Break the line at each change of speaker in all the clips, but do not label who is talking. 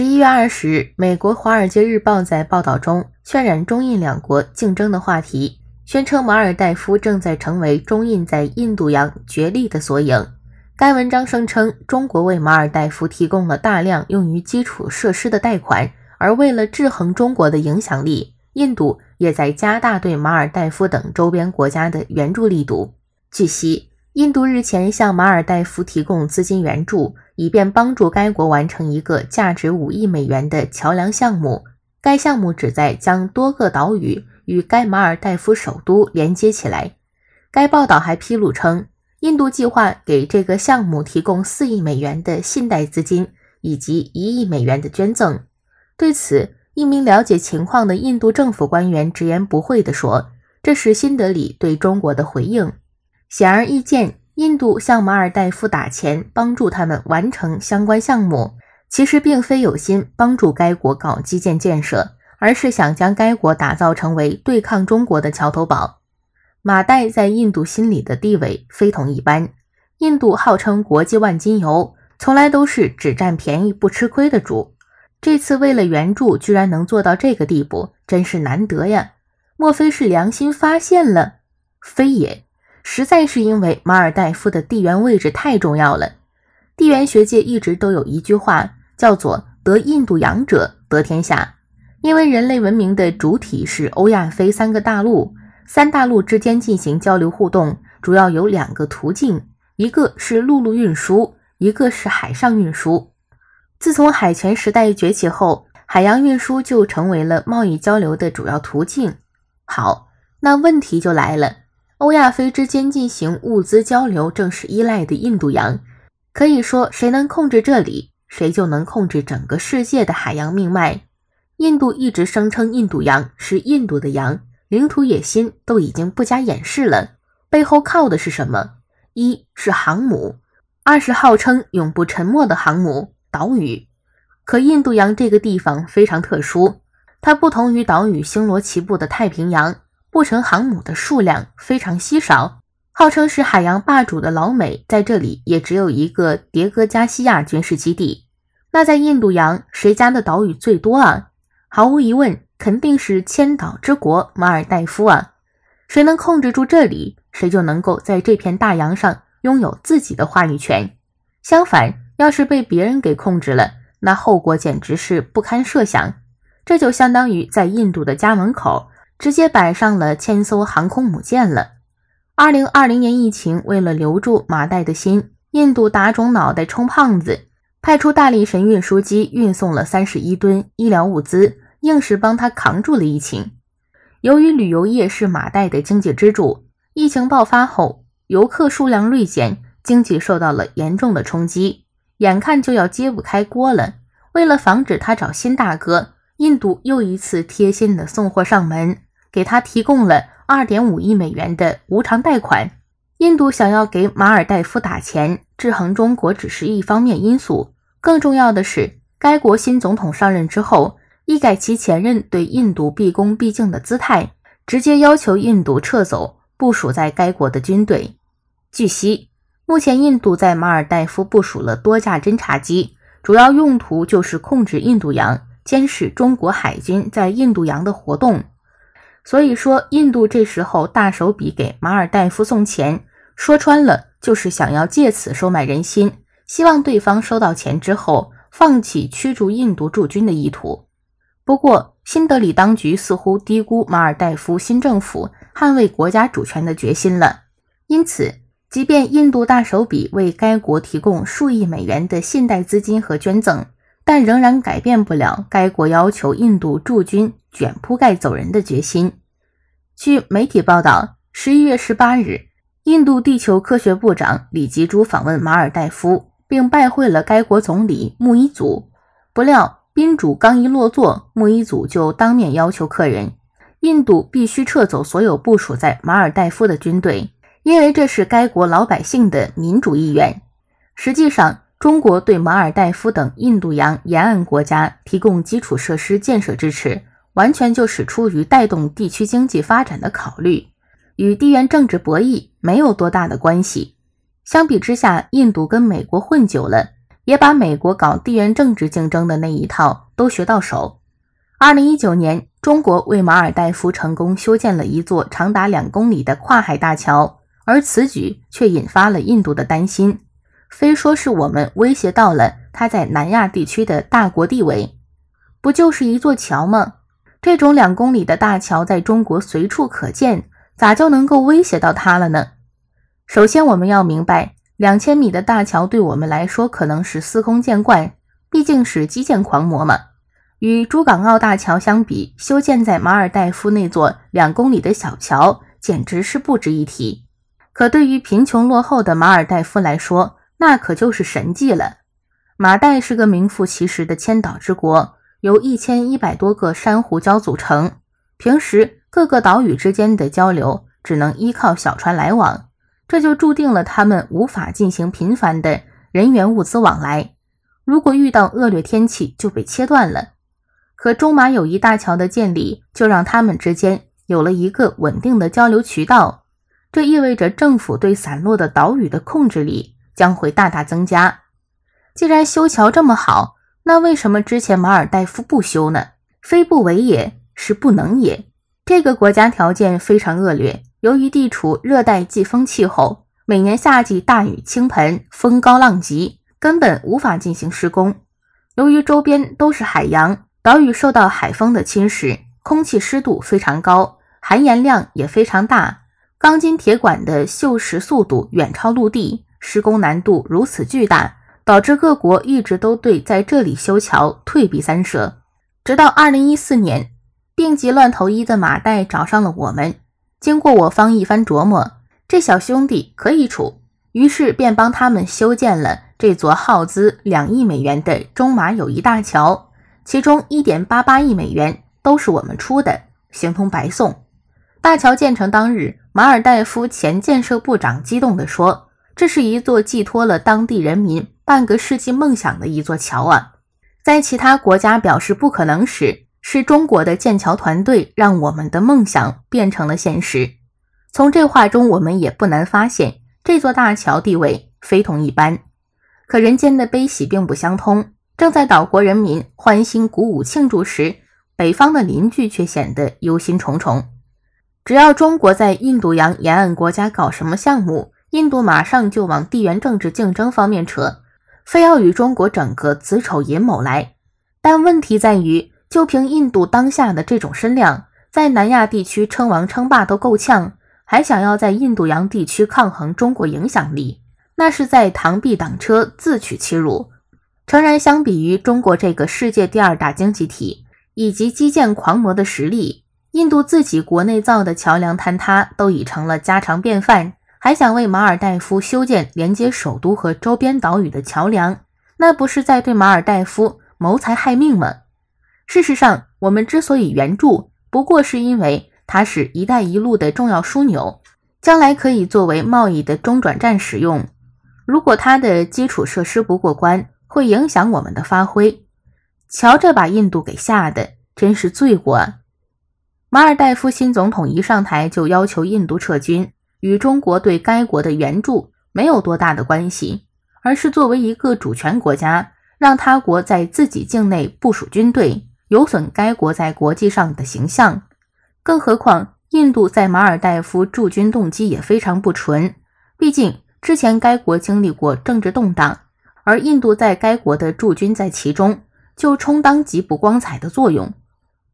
十一月二十日，美国《华尔街日报》在报道中渲染中印两国竞争的话题，宣称马尔代夫正在成为中印在印度洋角力的缩影。该文章声称，中国为马尔代夫提供了大量用于基础设施的贷款，而为了制衡中国的影响力，印度也在加大对马尔代夫等周边国家的援助力度。据悉，印度日前向马尔代夫提供资金援助。以便帮助该国完成一个价值五亿美元的桥梁项目。该项目旨在将多个岛屿与该马尔代夫首都连接起来。该报道还披露称，印度计划给这个项目提供四亿美元的信贷资金以及一亿美元的捐赠。对此，一名了解情况的印度政府官员直言不讳地说：“这是新德里对中国的回应，显而易见。”印度向马尔代夫打钱，帮助他们完成相关项目，其实并非有心帮助该国搞基建建设，而是想将该国打造成为对抗中国的桥头堡。马代在印度心里的地位非同一般，印度号称国际万金油，从来都是只占便宜不吃亏的主。这次为了援助，居然能做到这个地步，真是难得呀！莫非是良心发现了？非也。实在是因为马尔代夫的地缘位置太重要了。地缘学界一直都有一句话叫做“得印度洋者得天下”，因为人类文明的主体是欧亚非三个大陆，三大陆之间进行交流互动主要有两个途径，一个是陆路运输，一个是海上运输。自从海权时代崛起后，海洋运输就成为了贸易交流的主要途径。好，那问题就来了。欧亚非之间进行物资交流，正是依赖的印度洋。可以说，谁能控制这里，谁就能控制整个世界的海洋命脉。印度一直声称印度洋是印度的洋，领土野心都已经不加掩饰了。背后靠的是什么？一是航母，二是号称永不沉没的航母岛屿。可印度洋这个地方非常特殊，它不同于岛屿星罗棋布的太平洋。不成航母的数量非常稀少，号称是海洋霸主的老美在这里也只有一个迭戈加西亚军事基地。那在印度洋，谁家的岛屿最多啊？毫无疑问，肯定是千岛之国马尔代夫啊。谁能控制住这里，谁就能够在这片大洋上拥有自己的话语权。相反，要是被别人给控制了，那后果简直是不堪设想。这就相当于在印度的家门口。直接摆上了千艘航空母舰了。二零二零年疫情，为了留住马代的心，印度打肿脑袋充胖子，派出大力神运输机运送了三十一吨医疗物资，硬是帮他扛住了疫情。由于旅游业是马代的经济支柱，疫情爆发后，游客数量锐减，经济受到了严重的冲击，眼看就要揭不开锅了。为了防止他找新大哥，印度又一次贴心的送货上门。给他提供了二点五亿美元的无偿贷款。印度想要给马尔代夫打钱，制衡中国只是一方面因素，更重要的是，该国新总统上任之后，一改其前任对印度毕恭毕敬的姿态，直接要求印度撤走部署在该国的军队。据悉，目前印度在马尔代夫部署了多架侦察机，主要用途就是控制印度洋，监视中国海军在印度洋的活动。所以说，印度这时候大手笔给马尔代夫送钱，说穿了就是想要借此收买人心，希望对方收到钱之后放弃驱逐印度驻军的意图。不过，新德里当局似乎低估马尔代夫新政府捍卫国家主权的决心了，因此，即便印度大手笔为该国提供数亿美元的信贷资金和捐赠。但仍然改变不了该国要求印度驻军卷铺盖走人的决心。据媒体报道，十一月十八日，印度地球科学部长李吉珠访问马尔代夫，并拜会了该国总理穆伊祖。不料，宾主刚一落座，穆伊祖就当面要求客人，印度必须撤走所有部署在马尔代夫的军队，因为这是该国老百姓的民主意愿。实际上，中国对马尔代夫等印度洋沿岸国家提供基础设施建设支持，完全就是出于带动地区经济发展的考虑，与地缘政治博弈没有多大的关系。相比之下，印度跟美国混久了，也把美国搞地缘政治竞争的那一套都学到手。二零一九年，中国为马尔代夫成功修建了一座长达两公里的跨海大桥，而此举却引发了印度的担心。非说是我们威胁到了他在南亚地区的大国地位，不就是一座桥吗？这种两公里的大桥在中国随处可见，咋就能够威胁到他了呢？首先，我们要明白，两千米的大桥对我们来说可能是司空见惯，毕竟是基建狂魔嘛。与珠港澳大桥相比，修建在马尔代夫那座两公里的小桥简直是不值一提。可对于贫穷落后的马尔代夫来说，那可就是神迹了。马代是个名副其实的千岛之国，由一千一百多个珊瑚礁组成。平时各个岛屿之间的交流只能依靠小船来往，这就注定了他们无法进行频繁的人员物资往来。如果遇到恶劣天气，就被切断了。和中马友谊大桥的建立，就让他们之间有了一个稳定的交流渠道。这意味着政府对散落的岛屿的控制力。将会大大增加。既然修桥这么好，那为什么之前马尔代夫不修呢？非不为也是不能也。这个国家条件非常恶劣，由于地处热带季风气候，每年夏季大雨倾盆，风高浪急，根本无法进行施工。由于周边都是海洋，岛屿受到海风的侵蚀，空气湿度非常高，含盐量也非常大，钢筋铁管的锈蚀速度远超陆地。施工难度如此巨大，导致各国一直都对在这里修桥退避三舍。直到二零一四年，病急乱投医的马代找上了我们。经过我方一番琢磨，这小兄弟可以处，于是便帮他们修建了这座耗资两亿美元的中马友谊大桥，其中一点八八亿美元都是我们出的，形同白送。大桥建成当日，马尔代夫前建设部长激动地说。这是一座寄托了当地人民半个世纪梦想的一座桥啊！在其他国家表示不可能时，是中国的建桥团队让我们的梦想变成了现实。从这话中，我们也不难发现这座大桥地位非同一般。可人间的悲喜并不相通，正在岛国人民欢欣鼓舞庆祝时，北方的邻居却显得忧心忡忡。只要中国在印度洋沿岸国家搞什么项目，印度马上就往地缘政治竞争方面扯，非要与中国整个子丑寅卯来。但问题在于，就凭印度当下的这种身量，在南亚地区称王称霸都够呛，还想要在印度洋地区抗衡中国影响力，那是在螳臂挡车，自取其辱。诚然，相比于中国这个世界第二大经济体以及基建狂魔的实力，印度自己国内造的桥梁坍塌都已成了家常便饭。还想为马尔代夫修建连接首都和周边岛屿的桥梁，那不是在对马尔代夫谋财害命吗？事实上，我们之所以援助，不过是因为它是一带一路的重要枢纽，将来可以作为贸易的中转站使用。如果它的基础设施不过关，会影响我们的发挥。瞧，这把印度给吓的，真是罪过。马尔代夫新总统一上台就要求印度撤军。与中国对该国的援助没有多大的关系，而是作为一个主权国家，让他国在自己境内部署军队，有损该国在国际上的形象。更何况，印度在马尔代夫驻军动机也非常不纯，毕竟之前该国经历过政治动荡，而印度在该国的驻军在其中就充当极不光彩的作用。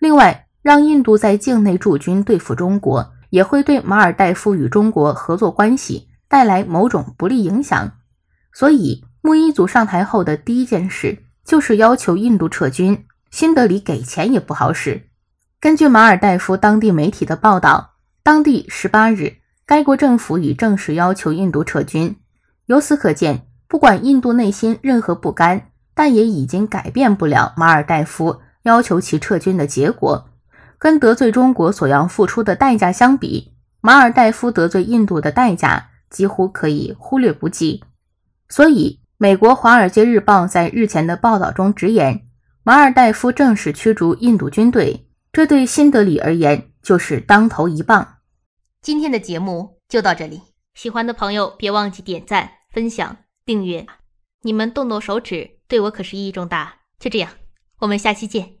另外，让印度在境内驻军对付中国。也会对马尔代夫与中国合作关系带来某种不利影响，所以穆伊祖上台后的第一件事就是要求印度撤军。新德里给钱也不好使。根据马尔代夫当地媒体的报道，当地十八日，该国政府已正式要求印度撤军。由此可见，不管印度内心任何不甘，但也已经改变不了马尔代夫要求其撤军的结果。跟得罪中国所要付出的代价相比，马尔代夫得罪印度的代价几乎可以忽略不计。所以，美国《华尔街日报》在日前的报道中直言，马尔代夫正式驱逐印度军队，这对新德里而言就是当头一棒。今天的节目就到这里，喜欢的朋友别忘记点赞、分享、订阅，你们动动手指对我可是意义重大。就这样，我们下期见。